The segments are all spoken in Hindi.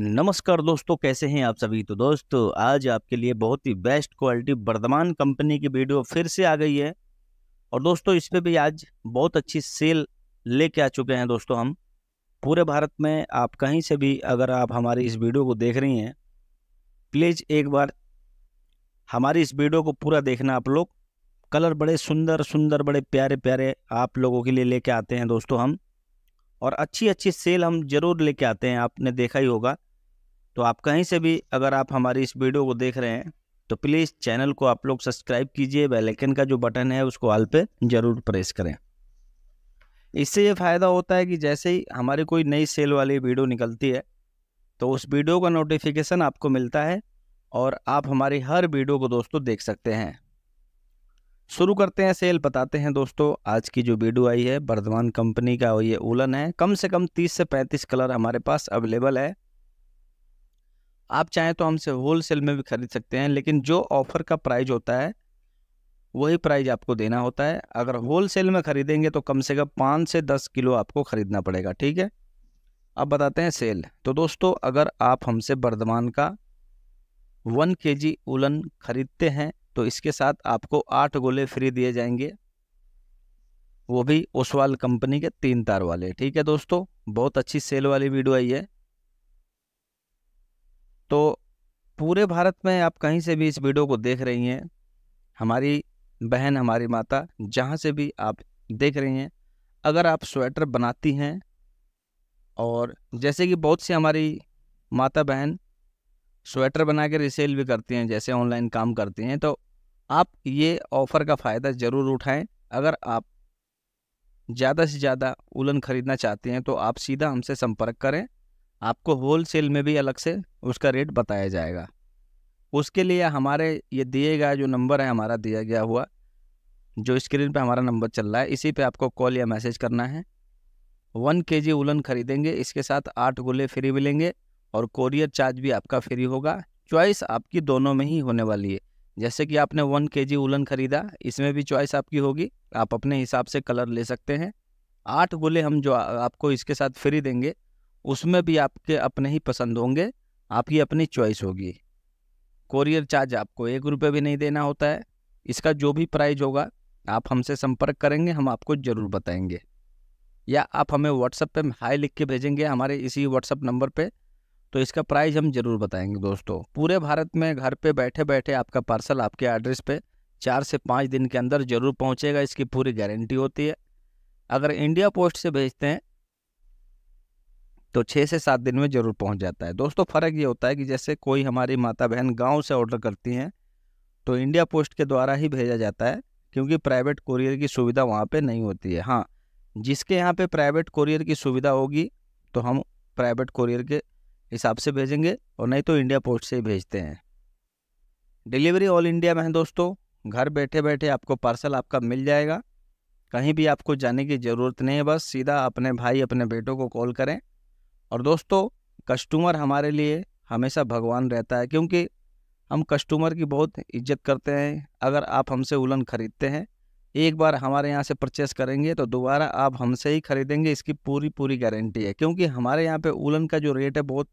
नमस्कार दोस्तों कैसे हैं आप सभी तो दोस्तों आज आपके लिए बहुत ही बेस्ट क्वालिटी वर्धमान कंपनी की वीडियो फिर से आ गई है और दोस्तों इस पर भी आज बहुत अच्छी सेल लेके आ चुके हैं दोस्तों हम पूरे भारत में आप कहीं से भी अगर आप हमारी इस वीडियो को देख रही हैं प्लीज़ एक बार हमारी इस वीडियो को पूरा देखना आप लोग कलर बड़े सुंदर सुंदर बड़े प्यारे प्यारे आप लोगों के लिए लेके आते हैं दोस्तों हम और अच्छी अच्छी सेल हम ज़रूर लेके आते हैं आपने देखा ही होगा तो आप कहीं से भी अगर आप हमारी इस वीडियो को देख रहे हैं तो प्लीज़ चैनल को आप लोग सब्सक्राइब कीजिए बेलैकन का जो बटन है उसको ऑल पे ज़रूर प्रेस करें इससे ये फ़ायदा होता है कि जैसे ही हमारी कोई नई सेल वाली वीडियो निकलती है तो उस वीडियो का नोटिफिकेशन आपको मिलता है और आप हमारी हर वीडियो को दोस्तों देख सकते हैं शुरू करते हैं सेल बताते हैं दोस्तों आज की जो वीडियो आई है वर्धमान कंपनी का ये उलन है कम से कम 30 से 35 कलर हमारे पास अवेलेबल है आप चाहें तो हमसे होल सेल में भी खरीद सकते हैं लेकिन जो ऑफ़र का प्राइज होता है वही प्राइज आपको देना होता है अगर होल सेल में ख़रीदेंगे तो कम से कम पाँच से दस किलो आपको ख़रीदना पड़ेगा ठीक है अब बताते हैं सेल तो दोस्तों अगर आप हमसे बर्धमान का वन के जी उलन खरीदते हैं तो इसके साथ आपको आठ गोले फ्री दिए जाएंगे वो भी ओसवाल कंपनी के तीन तार वाले ठीक है दोस्तों बहुत अच्छी सेल वाली वीडियो आई है तो पूरे भारत में आप कहीं से भी इस वीडियो को देख रही हैं हमारी बहन हमारी माता जहाँ से भी आप देख रही हैं अगर आप स्वेटर बनाती हैं और जैसे कि बहुत सी हमारी माता बहन स्वेटर बना के रिसेल भी करती हैं जैसे ऑनलाइन काम करती हैं तो आप ये ऑफ़र का फ़ायदा ज़रूर उठाएं अगर आप ज़्यादा से ज़्यादा उलन ख़रीदना चाहते हैं तो आप सीधा हमसे संपर्क करें आपको होल सेल में भी अलग से उसका रेट बताया जाएगा उसके लिए हमारे ये दिए गए जो नंबर है हमारा दिया गया हुआ जो स्क्रीन पे हमारा नंबर चल रहा है इसी पे आपको कॉल या मैसेज करना है वन के जी उलन खरीदेंगे इसके साथ आठ गोले फ्री मिलेंगे और कोरियर चार्ज भी आपका फ्री होगा चॉइस आपकी दोनों में ही होने वाली है जैसे कि आपने वन के जी उलन खरीदा इसमें भी चॉइस आपकी होगी आप अपने हिसाब से कलर ले सकते हैं आठ गोले हम जो आपको इसके साथ फ्री देंगे उसमें भी आपके अपने ही पसंद होंगे आपकी अपनी चॉइस होगी कोरियर चार्ज आपको एक रुपये भी नहीं देना होता है इसका जो भी प्राइज होगा आप हमसे संपर्क करेंगे हम आपको ज़रूर बताएंगे या आप हमें व्हाट्सएप पे हाई लिख के भेजेंगे हमारे इसी व्हाट्सएप नंबर पे तो इसका प्राइस हम ज़रूर बताएंगे दोस्तों पूरे भारत में घर पे बैठे बैठे आपका पार्सल आपके एड्रेस पे चार से पाँच दिन के अंदर ज़रूर पहुंचेगा इसकी पूरी गारंटी होती है अगर इंडिया पोस्ट से भेजते हैं तो छः से सात दिन में ज़रूर पहुंच जाता है दोस्तों फ़र्क ये होता है कि जैसे कोई हमारी माता बहन गांव से ऑर्डर करती हैं तो इंडिया पोस्ट के द्वारा ही भेजा जाता है क्योंकि प्राइवेट कुरियर की सुविधा वहाँ पर नहीं होती है हाँ जिसके यहाँ पर प्राइवेट कुरियर की सुविधा होगी तो हम प्राइवेट कुरियर के हिसाब से भेजेंगे और नहीं तो इंडिया पोस्ट से ही भेजते हैं डिलीवरी ऑल इंडिया में है दोस्तों घर बैठे बैठे आपको पार्सल आपका मिल जाएगा कहीं भी आपको जाने की ज़रूरत नहीं है बस सीधा अपने भाई अपने बेटों को कॉल करें और दोस्तों कस्टमर हमारे लिए हमेशा भगवान रहता है क्योंकि हम कस्टमर की बहुत इज्जत करते हैं अगर आप हमसे उलन ख़रीदते हैं एक बार हमारे यहाँ से परचेस करेंगे तो दोबारा आप हमसे ही ख़रीदेंगे इसकी पूरी पूरी गारंटी है क्योंकि हमारे यहाँ पे उलन का जो रेट है बहुत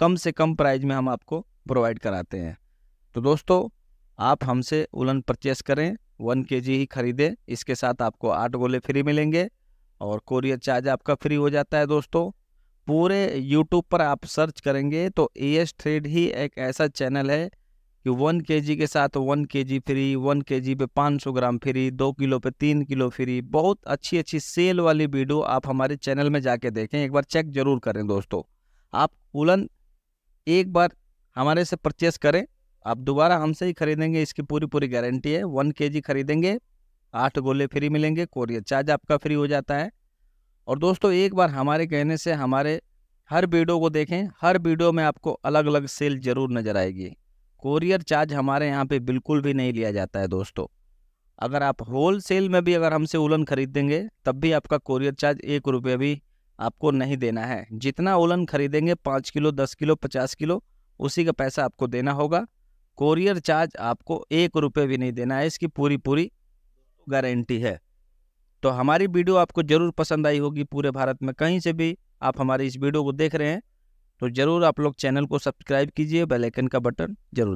कम से कम प्राइस में हम आपको प्रोवाइड कराते हैं तो दोस्तों आप हमसे उलन परचेस करें वन के ही ख़रीदें इसके साथ आपको आठ गोले फ्री मिलेंगे और कोरियर चार्ज आपका फ्री हो जाता है दोस्तों पूरे यूट्यूब पर आप सर्च करेंगे तो ए एस थ्रेड ही एक ऐसा चैनल है कि वन के जी के साथ वन के जी फ्री वन के जी पे पाँच सौ ग्राम फ्री दो किलो पे तीन किलो फ्री बहुत अच्छी अच्छी सेल वाली वीडियो आप हमारे चैनल में जाके देखें एक बार चेक जरूर करें दोस्तों आप कूलन एक बार हमारे से परचेस करें आप दोबारा हमसे ही खरीदेंगे इसकी पूरी पूरी गारंटी है वन के जी खरीदेंगे आठ गोले फ्री मिलेंगे कोरियर चार्ज आपका फ्री हो जाता है और दोस्तों एक बार हमारे कहने से हमारे हर वीडियो को देखें हर वीडियो में आपको अलग अलग सेल ज़रूर नज़र आएगी कोरियर चार्ज हमारे यहाँ पे बिल्कुल भी नहीं लिया जाता है दोस्तों अगर आप होल सेल में भी अगर हमसे उलन खरीदेंगे तब भी आपका कोरियर चार्ज एक रुपये भी आपको नहीं देना है जितना उलन खरीदेंगे पाँच किलो दस किलो पचास किलो उसी का पैसा आपको देना होगा कोरियर चार्ज आपको एक रुपये भी नहीं देना है इसकी पूरी पूरी गारंटी है तो हमारी वीडियो आपको ज़रूर पसंद आई होगी पूरे भारत में कहीं से भी आप हमारे इस वीडियो को देख रहे हैं तो ज़रूर आप लोग चैनल को सब्सक्राइब कीजिए बेलाइकन का बटन जरूर